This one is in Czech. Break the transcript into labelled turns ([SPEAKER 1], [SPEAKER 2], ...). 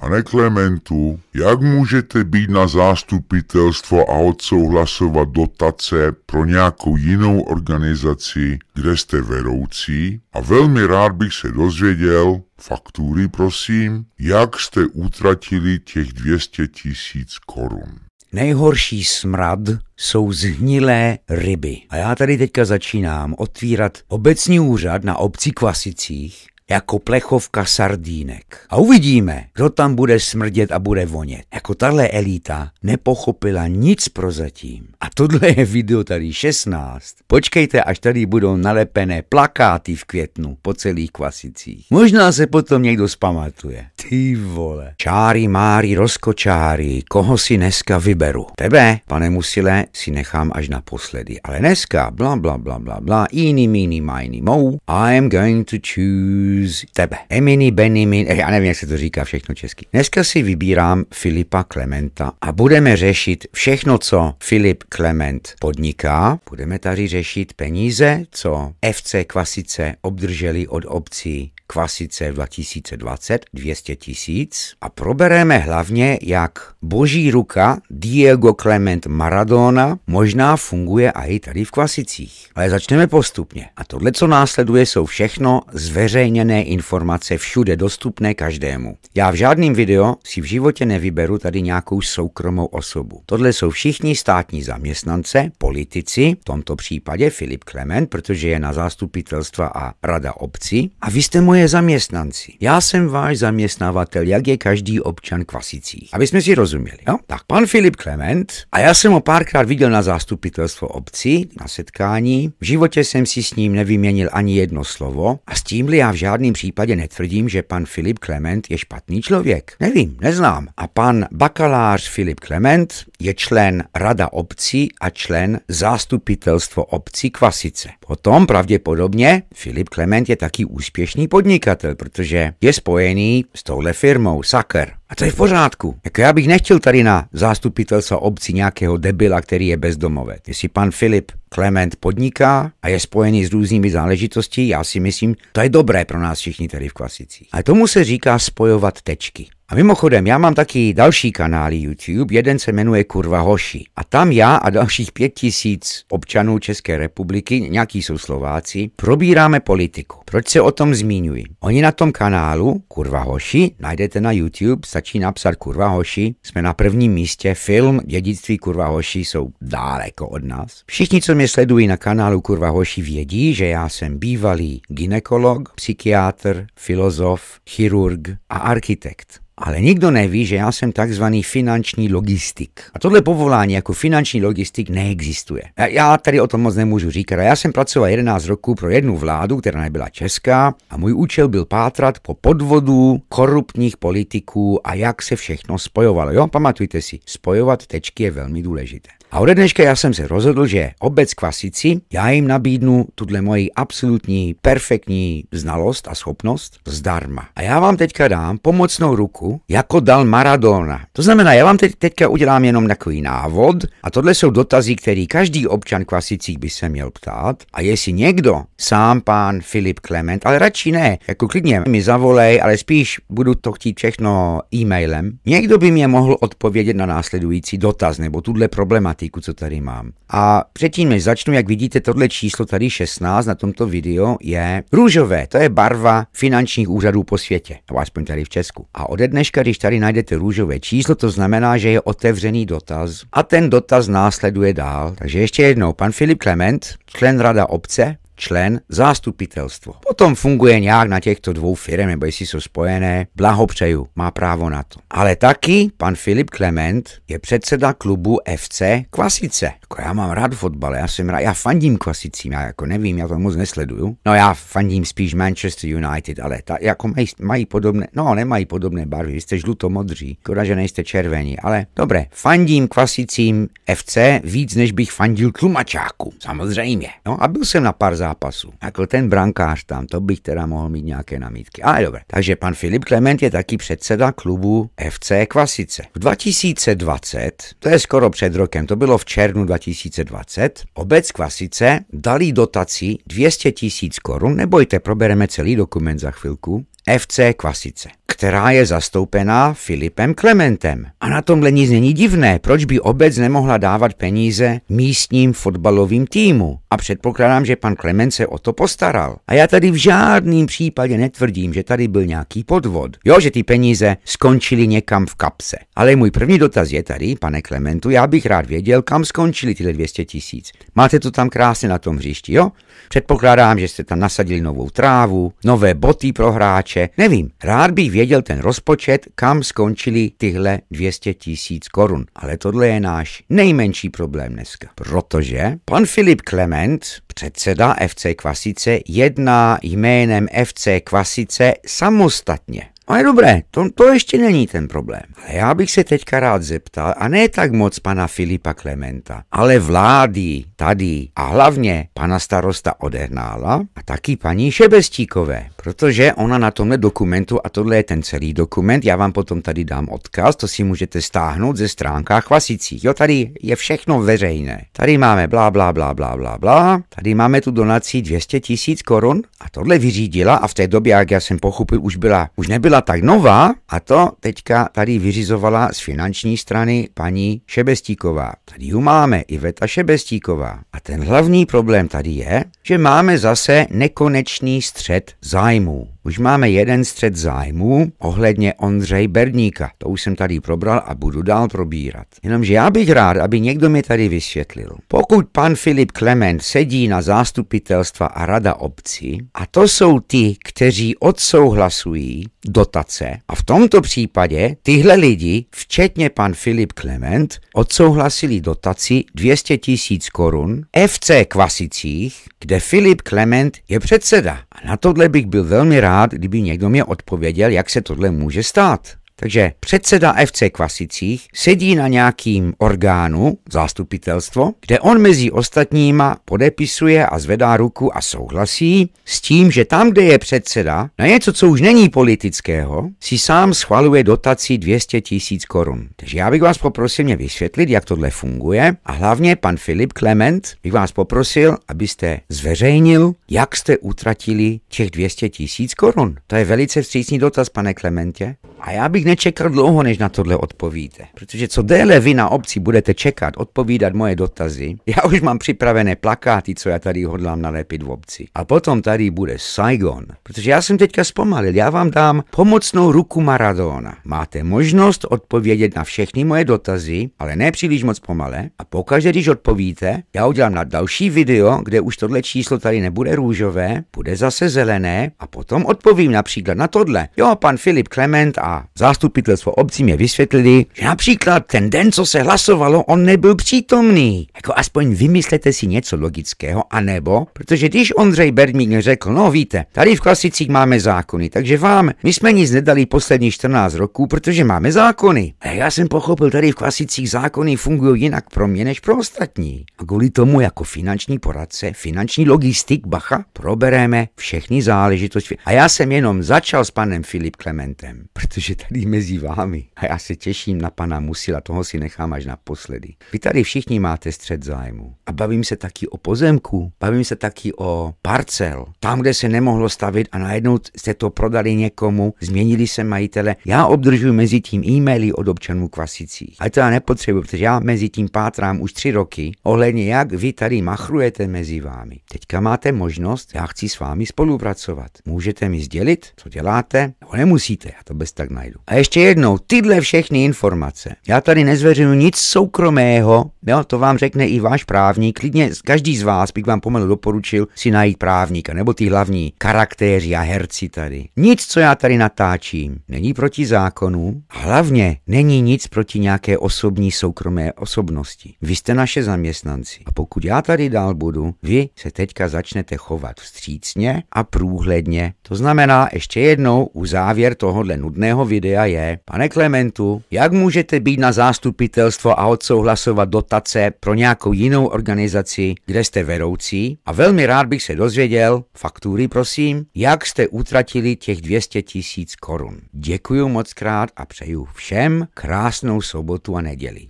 [SPEAKER 1] Pane Klementu, jak můžete být na zástupitelstvo a odsouhlasovat dotace pro nějakou jinou organizaci, kde jste vedoucí? A velmi rád bych se dozvěděl, faktury prosím, jak jste utratili těch 200 tisíc korun. Nejhorší smrad jsou zhnilé ryby. A já tady teďka začínám otvírat obecní úřad na obci Kvasicích jako plechovka sardínek. A uvidíme, kdo tam bude smrdět a bude vonět. Jako tahle elita nepochopila nic prozatím. A tohle je video tady 16. Počkejte, až tady budou nalepené plakáty v květnu po celých kvasicích. Možná se potom někdo zpamatuje. Ty vole. Čáry, máry, rozkočáry, koho si dneska vyberu? Tebe, pane Musile, si nechám až naposledy. Ale dneska, bla bla bla bla bla, jiný, míny, majný, mou, I am going to choose tebe. Emini, min. Eh, já nevím, jak se to říká všechno česky. Dneska si vybírám Filipa Klementa a budeme řešit všechno, co Filip Klement podniká. Budeme tady řešit peníze, co FC Kvasice obdrželi od obcí Kvasice 2020 200 tisíc a probereme hlavně, jak boží ruka Diego Clement Maradona možná funguje a i tady v Kvasicích. Ale začneme postupně. A tohle, co následuje, jsou všechno zveřejněné informace všude dostupné každému. Já v žádném video si v životě nevyberu tady nějakou soukromou osobu. Tohle jsou všichni státní zaměstnance, politici, v tomto případě Filip Clement, protože je na zástupitelstva a rada obcí. A vy jste moje moje zaměstnanci. Já jsem váš zaměstnavatel, jak je každý občan kvasicí. Aby jsme si rozuměli. Jo? Tak pan Filip Klement, a já jsem ho párkrát viděl na zástupitelstvo obci, na setkání. V životě jsem si s ním nevyměnil ani jedno slovo a s tímhle já v žádném případě netvrdím, že pan Filip Klement je špatný člověk. Nevím, neznám. A pan bakalář Filip Klement je člen Rada obcí a člen zástupitelstvo obcí Kvasice. Potom pravděpodobně Filip Klement je taky úspěšný podnik podnikatel, protože je spojený s touhle firmou, Saker. A to je v pořádku. Jako já bych nechtěl tady na zástupitelstva obci nějakého debila, který je bezdomovec. Jestli pan Filip Klement podniká a je spojený s různými záležitostí, já si myslím, to je dobré pro nás všichni tady v klasici. A tomu se říká spojovat tečky. A mimochodem, já mám taky další kanály YouTube, jeden se jmenuje Kurva Hoši. A tam já a dalších pět tisíc občanů České republiky, nějaký jsou Slováci, probíráme politiku. Proč se o tom zmiňuji? Oni na tom kanálu Kurva Hoši najdete na YouTube, Stačí napsat Kurva hoši, jsme na prvním místě, film Dědictví Kurva hoši jsou daleko od nás. Všichni, co mě sledují na kanálu Kurva hoši, vědí, že já jsem bývalý ginekolog, psychiátr, filozof, chirurg a architekt. Ale nikdo neví, že já jsem takzvaný finanční logistik. A tohle povolání jako finanční logistik neexistuje. Já tady o tom moc nemůžu říkat. Já jsem pracoval 11 roků pro jednu vládu, která nebyla česká, a můj účel byl pátrat po podvodu korupních politiků a jak se všechno spojovalo. Jo, pamatujte si, spojovat tečky je velmi důležité. A ode dneška já jsem se rozhodl, že obec Kvasici, já jim nabídnu tuhle moji absolutní, perfektní znalost a schopnost zdarma. A já vám teďka dám pomocnou ruku, jako dal Maradona. To znamená, já vám teď, teďka udělám jenom takový návod a tohle jsou dotazy, který každý občan kvasicí by se měl ptát. A jestli někdo, sám pán Filip Klement, ale radši ne, jako klidně mi zavolej, ale spíš budu to chtít všechno e-mailem, někdo by mě mohl odpovědět na následující dotaz nebo tuhle problematiku matematiku, co tady mám. A předtím, než začnu, jak vidíte, tohle číslo tady 16 na tomto video je růžové. To je barva finančních úřadů po světě, nebo aspoň tady v Česku. A ode dneška, když tady najdete růžové číslo, to znamená, že je otevřený dotaz a ten dotaz následuje dál. Takže ještě jednou, pan Filip Klement, člen rada obce, člen zástupitelstvo. Potom funguje nějak na těchto dvou firm, nebo jestli jsou spojené, blahopřeju, má právo na to. Ale taky pan Filip Klement je předseda klubu FC Kvasice. Jako já mám rád fotbal, já jsem rád, já fandím Kvasicím, já jako nevím, já to moc nesleduju. No já fandím spíš Manchester United, ale ta, jako mají, mají podobné, no nemají podobné barvy, jste žlutomodří, škoda, že nejste červení, ale dobré, fandím Kvasicím FC víc, než bych fandil tlumačáku, samozřejmě. No a byl jsem na pár zá zápasu. Jako ten brankář tam, to bych teda mohl mít nějaké namítky. Ale dobré. Takže pan Filip Klement je taky předseda klubu FC Kvasice. V 2020, to je skoro před rokem, to bylo v červnu 2020, obec Kvasice dali dotaci 200 tisíc korun, nebojte, probereme celý dokument za chvilku, FC Kvasice která je zastoupená Filipem Klementem. A na tomhle nic není divné, proč by obec nemohla dávat peníze místním fotbalovým týmu. A předpokládám, že pan Klement se o to postaral. A já tady v žádném případě netvrdím, že tady byl nějaký podvod. Jo, že ty peníze skončily někam v kapse. Ale můj první dotaz je tady, pane Klementu, já bych rád věděl, kam skončily tyhle 200 tisíc. Máte to tam krásně na tom hřišti, jo? Předpokládám, že jste tam nasadili novou trávu, nové boty pro hráče, nevím. Rád bych věděl, věděl ten rozpočet, kam skončili tyhle 200 tisíc korun. Ale tohle je náš nejmenší problém dneska, protože pan Filip Klement, předseda FC Kvasice, jedná jménem FC Kvasice samostatně. Ale dobré, to, to ještě není ten problém. A já bych se teďka rád zeptal, a ne tak moc pana Filipa Klementa, ale vlády tady a hlavně pana starosta Odehnála a taky paní Šebestíkové, protože ona na tomhle dokumentu, a tohle je ten celý dokument, já vám potom tady dám odkaz, to si můžete stáhnout ze stránkách chvasicích. Jo, tady je všechno veřejné. Tady máme blá, blá, blá, blá, blá, blá. Tady máme tu donaci 200 tisíc korun a tohle vyřídila a v té době, jak já jsem pochopil, už byla, už nebyla byla tak nová a to teďka tady vyřizovala z finanční strany paní Šebestíková. Tady ju máme, Iveta Šebestíková. A ten hlavní problém tady je, že máme zase nekonečný střed zájmů. Už máme jeden střed zájmů ohledně Ondřej Berníka. To už jsem tady probral a budu dál probírat. Jenomže já bych rád, aby někdo mi tady vysvětlil. Pokud pan Filip Klement sedí na zástupitelstva a rada obcí, a to jsou ty, kteří odsouhlasují dotace, a v tomto případě tyhle lidi, včetně pan Filip Klement, odsouhlasili dotaci 200 tisíc korun FC Kvasicích, kde Filip Klement je předseda. A na tohle bych byl velmi rád, rád, kdyby někdo mě odpověděl, jak se tohle může stát. Takže předseda FC Kvasicích sedí na nějakým orgánu, zástupitelstvo, kde on mezi ostatníma podepisuje a zvedá ruku a souhlasí s tím, že tam, kde je předseda, na něco, co už není politického, si sám schvaluje dotaci 200 tisíc korun. Takže já bych vás poprosil mě vysvětlit, jak tohle funguje a hlavně pan Filip Klement bych vás poprosil, abyste zveřejnil, jak jste utratili těch 200 tisíc korun. To je velice vstřícný dotaz, pane Klementě. A já bych nečekat dlouho, než na tohle odpovíte. Protože co déle vy na obci budete čekat, odpovídat moje dotazy, já už mám připravené plakáty, co já tady hodlám nalepit v obci. A potom tady bude Saigon. Protože já jsem teďka zpomalil, já vám dám pomocnou ruku Maradona. Máte možnost odpovědět na všechny moje dotazy, ale ne příliš moc pomale. A pokaždé, když odpovíte, já udělám na další video, kde už tohle číslo tady nebude růžové, bude zase zelené a potom odpovím například na tohle. Jo, pan Filip Klement a zástupce zastupitelstvo obcí mě vysvětlili, že například ten den, co se hlasovalo, on nebyl přítomný. Jako aspoň vymyslete si něco logického, anebo, protože když Ondřej Bermík řekl, no víte, tady v klasicích máme zákony, takže vám, my jsme nic nedali poslední 14 roků, protože máme zákony. A já jsem pochopil, tady v klasicích zákony fungují jinak pro mě než pro ostatní. A kvůli tomu jako finanční poradce, finanční logistik, bacha, probereme všechny záležitosti. A já jsem jenom začal s panem Filip Klementem, protože tady mezi vámi. A já se těším na pana Musila, toho si nechám až naposledy. Vy tady všichni máte střed zájmu. A bavím se taky o pozemku, bavím se taky o parcel. Tam, kde se nemohlo stavit a najednou jste to prodali někomu, změnili se majitele. Já obdržuji mezi tím e-maily od občanů Kvasicích. Ale to já nepotřebuji, protože já mezi tím pátrám už tři roky ohledně, jak vy tady machrujete mezi vámi. Teďka máte možnost, já chci s vámi spolupracovat. Můžete mi sdělit, co děláte, nebo nemusíte, já to bez tak najdu. A ještě jednou, tyhle všechny informace. Já tady nezveřejnu nic soukromého, jo, to vám řekne i váš právník. Klidně každý z vás bych vám pomalu doporučil si najít právníka, nebo ty hlavní charaktéři a herci tady. Nic, co já tady natáčím, není proti zákonu hlavně není nic proti nějaké osobní soukromé osobnosti. Vy jste naše zaměstnanci a pokud já tady dál budu, vy se teďka začnete chovat vstřícně a průhledně. To znamená ještě jednou u závěr tohohle nudného videa a je. Pane Klementu, jak můžete být na zástupitelstvo a odsouhlasovat dotace pro nějakou jinou organizaci, kde jste vedoucí? A velmi rád bych se dozvěděl, faktury prosím, jak jste utratili těch 200 tisíc korun. Děkuji moc krát a přeju všem krásnou sobotu a neděli.